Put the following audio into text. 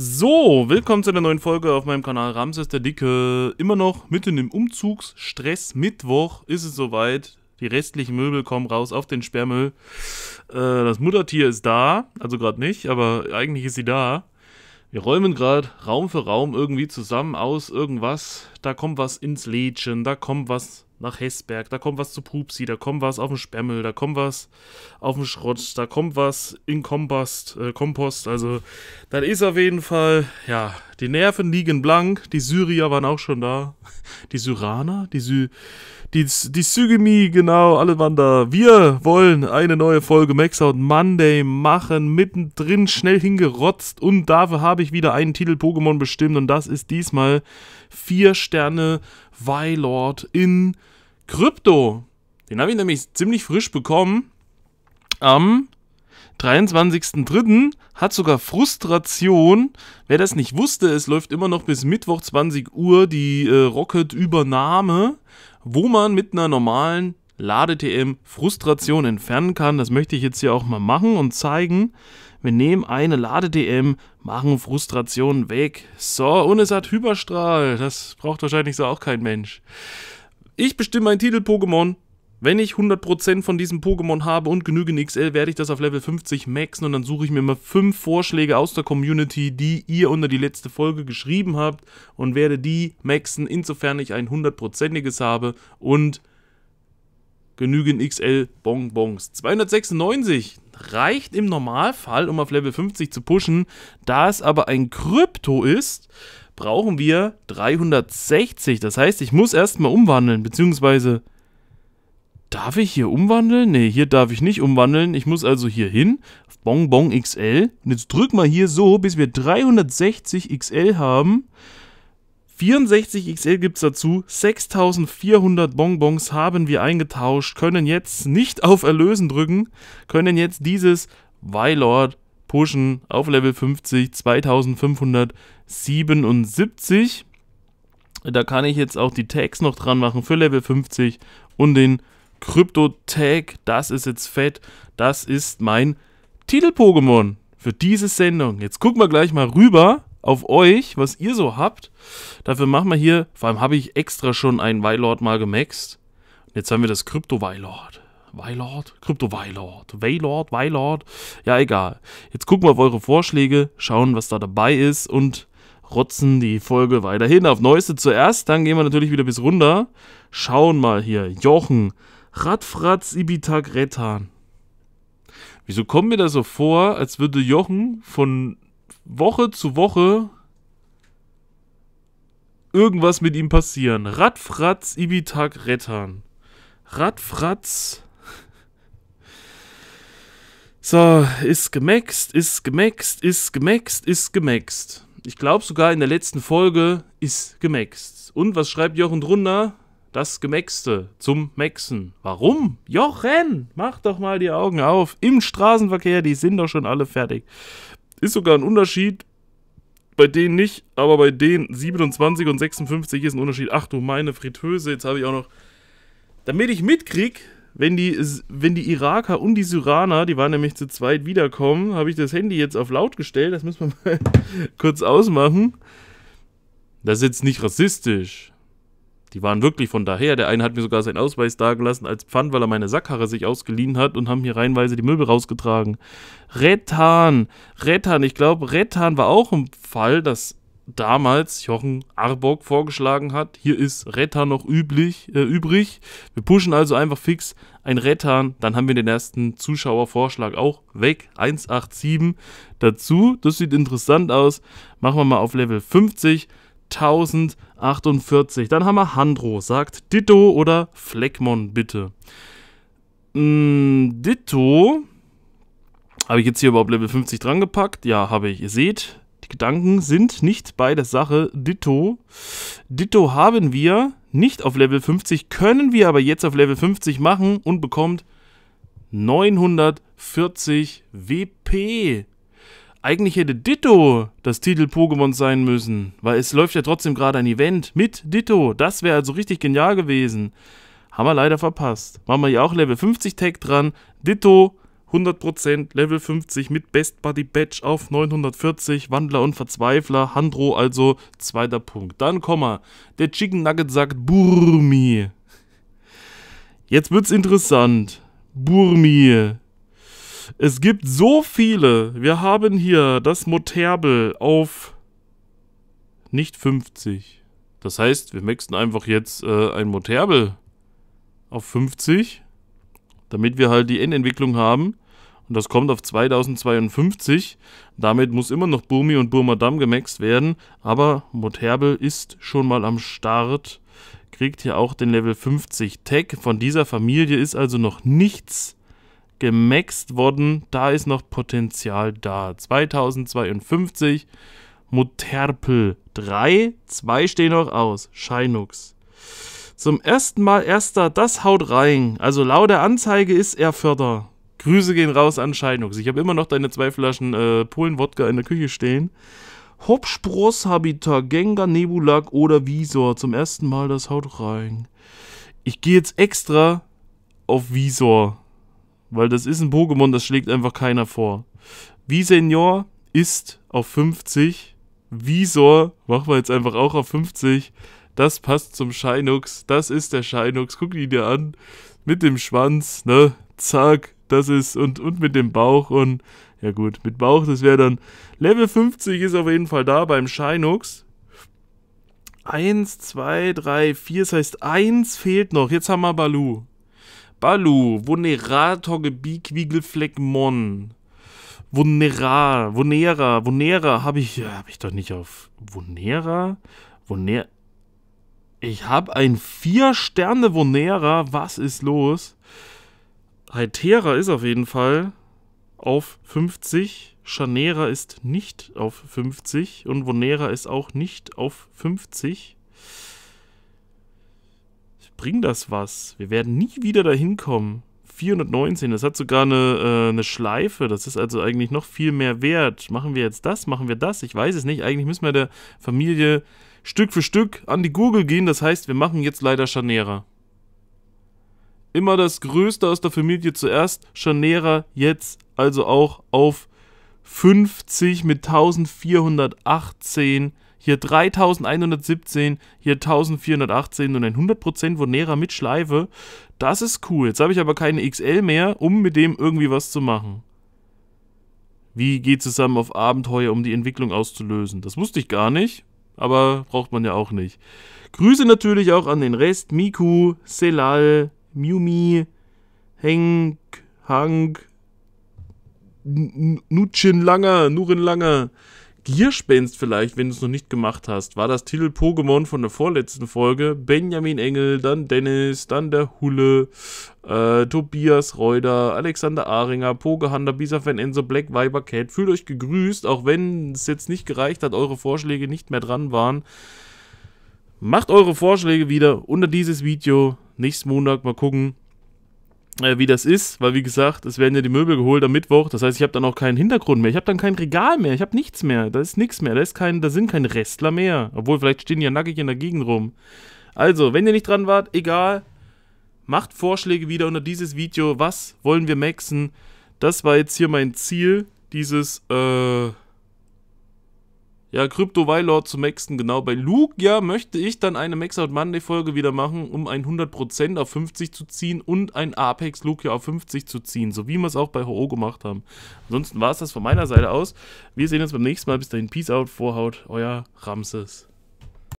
So, willkommen zu einer neuen Folge auf meinem Kanal Ramses der Dicke. Immer noch mitten im Umzugsstress. Mittwoch ist es soweit. Die restlichen Möbel kommen raus auf den Sperrmüll. Äh, das Muttertier ist da. Also gerade nicht, aber eigentlich ist sie da. Wir räumen gerade Raum für Raum irgendwie zusammen aus irgendwas. Da kommt was ins Lädchen, da kommt was nach Hessberg, da kommt was zu Pupsi, da kommt was auf dem Spermel, da kommt was auf dem Schrott, da kommt was in Kompost, äh, Kompost. Also, das ist auf jeden Fall, ja, die Nerven liegen blank, die Syrier waren auch schon da, die Syraner, die Sy die, die Sygemi, genau, alle waren da. Wir wollen eine neue Folge Maxout Monday machen, mittendrin schnell hingerotzt und dafür habe ich wieder einen Titel Pokémon bestimmt und das ist diesmal vier Sterne Weilord in Krypto. Den habe ich nämlich ziemlich frisch bekommen. Am 23.03. hat sogar Frustration. Wer das nicht wusste, es läuft immer noch bis Mittwoch 20 Uhr die äh, Rocket-Übernahme, wo man mit einer normalen Lade-TM Frustration entfernen kann. Das möchte ich jetzt hier auch mal machen und zeigen. Wir nehmen eine Lade-DM, machen Frustrationen weg. So, und es hat Hyperstrahl. Das braucht wahrscheinlich so auch kein Mensch. Ich bestimme mein Titel-Pokémon. Wenn ich 100% von diesem Pokémon habe und genügend XL, werde ich das auf Level 50 maxen und dann suche ich mir mal 5 Vorschläge aus der Community, die ihr unter die letzte Folge geschrieben habt und werde die maxen, insofern ich ein 100%iges habe und genügend XL Bonbons. 296, reicht im Normalfall, um auf Level 50 zu pushen. Da es aber ein Krypto ist, brauchen wir 360. Das heißt, ich muss erstmal umwandeln, beziehungsweise... Darf ich hier umwandeln? Ne, hier darf ich nicht umwandeln. Ich muss also hier hin auf Bonbon XL. Und jetzt drück mal hier so, bis wir 360 XL haben. 64 XL gibt es dazu, 6400 Bonbons haben wir eingetauscht, können jetzt nicht auf Erlösen drücken, können jetzt dieses Weilord pushen auf Level 50, 2577. Da kann ich jetzt auch die Tags noch dran machen für Level 50 und den Krypto-Tag. Das ist jetzt fett. Das ist mein Titel-Pokémon für diese Sendung. Jetzt gucken wir gleich mal rüber auf euch, was ihr so habt. Dafür machen wir hier, vor allem habe ich extra schon einen Weilord mal gemaxt. Und jetzt haben wir das Krypto-Weilord. Weilord? Krypto-Weilord. Weilord, Weilord. Ja, egal. Jetzt gucken wir auf eure Vorschläge, schauen, was da dabei ist und rotzen die Folge weiterhin auf Neueste zuerst. Dann gehen wir natürlich wieder bis runter. Schauen mal hier. Jochen. Radfratz Ibitak Retan. Wieso kommt mir das so vor, als würde Jochen von Woche zu Woche irgendwas mit ihm passieren. Radfratz, Ibitak, Rettern. Radfratz. So, ist gemaxt, ist gemaxt, ist gemaxt, ist gemaxt. Ich glaube sogar in der letzten Folge ist gemaxt. Und was schreibt Jochen drunter? Das Gemaxte zum Maxen. Warum? Jochen, mach doch mal die Augen auf. Im Straßenverkehr, die sind doch schon alle fertig. Ist sogar ein Unterschied. Bei denen nicht, aber bei denen 27 und 56 ist ein Unterschied. Ach du meine Fritteuse, jetzt habe ich auch noch. Damit ich mitkrieg, wenn die, wenn die Iraker und die Syraner, die waren nämlich zu zweit, wiederkommen, habe ich das Handy jetzt auf laut gestellt. Das müssen wir mal kurz ausmachen. Das ist jetzt nicht rassistisch. Die waren wirklich von daher. Der eine hat mir sogar seinen Ausweis dagelassen als Pfand, weil er meine Sackhaare sich ausgeliehen hat und haben hier reihenweise die Möbel rausgetragen. Rettan, Rettan, ich glaube, Rettan war auch ein Fall, dass damals Jochen Arbok vorgeschlagen hat. Hier ist Rettan noch üblich, äh, übrig. Wir pushen also einfach fix ein Rettan. Dann haben wir den ersten Zuschauervorschlag auch weg. 187 dazu. Das sieht interessant aus. Machen wir mal auf Level 50. 1048. Dann haben wir Handro, sagt Ditto oder Fleckmon bitte. Mm, Ditto. Habe ich jetzt hier überhaupt Level 50 dran gepackt? Ja, habe ich. Ihr seht, die Gedanken sind nicht bei der Sache Ditto. Ditto haben wir nicht auf Level 50, können wir aber jetzt auf Level 50 machen und bekommt 940 WP. Eigentlich hätte Ditto das Titel-Pokémon sein müssen, weil es läuft ja trotzdem gerade ein Event mit Ditto. Das wäre also richtig genial gewesen. Haben wir leider verpasst. Machen wir hier auch Level 50 Tag dran. Ditto 100% Level 50 mit Best Buddy Badge auf 940. Wandler und Verzweifler. Handro also zweiter Punkt. Dann Komma. Der Chicken Nugget sagt Burmi. Jetzt wird's interessant. Burmi. Es gibt so viele. Wir haben hier das Moterbel auf nicht 50. Das heißt, wir maxen einfach jetzt äh, ein Moterbel auf 50, damit wir halt die Endentwicklung haben. Und das kommt auf 2052. Damit muss immer noch Burmi und Burmadam gemaxt werden. Aber Moterbel ist schon mal am Start. Kriegt hier auch den Level 50 Tag. Von dieser Familie ist also noch nichts gemaxt worden. Da ist noch Potenzial da. 2052, Muterpel 3, Zwei stehen noch aus. Scheinux. Zum ersten Mal erster, das haut rein. Also laut der Anzeige ist er Förder. Grüße gehen raus an Scheinux. Ich habe immer noch deine zwei Flaschen äh, Polen-Wodka in der Küche stehen. Hopspross, Habitat, Gengar, Nebulak oder Visor. Zum ersten Mal das haut rein. Ich gehe jetzt extra auf Visor. Weil das ist ein Pokémon, das schlägt einfach keiner vor. Visenior ist auf 50. Visor machen wir jetzt einfach auch auf 50. Das passt zum Shinux. Das ist der Shinux. Guck ihn dir an. Mit dem Schwanz, ne? Zack. Das ist. Und, und mit dem Bauch. Und ja, gut. Mit Bauch, das wäre dann. Level 50 ist auf jeden Fall da beim Shinux. 1, 2, 3, 4. Das heißt, 1 fehlt noch. Jetzt haben wir Balu. Balu, Vonera, Toggebi, Quiegelfleck, Vonera, Vonera, Vonera, habe ich, äh, habe ich doch nicht auf Vonera? Vonera. Ich habe ein vier Sterne Vonera. Was ist los? Hytera ist auf jeden Fall auf 50. Chanera ist nicht auf 50 und Vonera ist auch nicht auf 50 bringt das was? Wir werden nie wieder dahin kommen. 419, das hat sogar eine, äh, eine Schleife, das ist also eigentlich noch viel mehr wert. Machen wir jetzt das, machen wir das, ich weiß es nicht. Eigentlich müssen wir der Familie Stück für Stück an die Gurgel gehen, das heißt, wir machen jetzt leider Schanera. Immer das Größte aus der Familie zuerst, Schanera jetzt also auch auf 50 mit 1418 hier 3117, hier 1418 und ein 100% Vonera mit Schleife. Das ist cool. Jetzt habe ich aber keine XL mehr, um mit dem irgendwie was zu machen. Wie geht zusammen auf Abenteuer, um die Entwicklung auszulösen? Das wusste ich gar nicht, aber braucht man ja auch nicht. Grüße natürlich auch an den Rest. Miku, Selal, Miumi, Henk, Hank, Nutschin Langer, Nurin Langer, Gierspenst vielleicht, wenn du es noch nicht gemacht hast, war das Titel Pokémon von der vorletzten Folge. Benjamin Engel, dann Dennis, dann der Hulle, äh, Tobias Reuder, Alexander Ahringer, Pogehander, Bisafan Enzo, Black Viber Cat. Fühlt euch gegrüßt, auch wenn es jetzt nicht gereicht hat, eure Vorschläge nicht mehr dran waren. Macht eure Vorschläge wieder unter dieses Video. Nächsten Montag mal gucken. Äh, wie das ist, weil wie gesagt, es werden ja die Möbel geholt am Mittwoch, das heißt, ich habe dann auch keinen Hintergrund mehr, ich habe dann kein Regal mehr, ich habe nichts mehr, da ist nichts mehr, da, ist kein, da sind keine Restler mehr, obwohl vielleicht stehen die ja nackig in der Gegend rum. Also, wenn ihr nicht dran wart, egal, macht Vorschläge wieder unter dieses Video, was wollen wir maxen, das war jetzt hier mein Ziel, dieses, äh, ja, Crypto Wylord zu Maxen, genau. Bei Luke, ja, möchte ich dann eine Max Out Monday Folge wieder machen, um ein 100% auf 50 zu ziehen und ein Apex Luke ja auf 50 zu ziehen, so wie wir es auch bei HO gemacht haben. Ansonsten war es das von meiner Seite aus. Wir sehen uns beim nächsten Mal. Bis dahin, Peace out, Vorhaut, euer Ramses.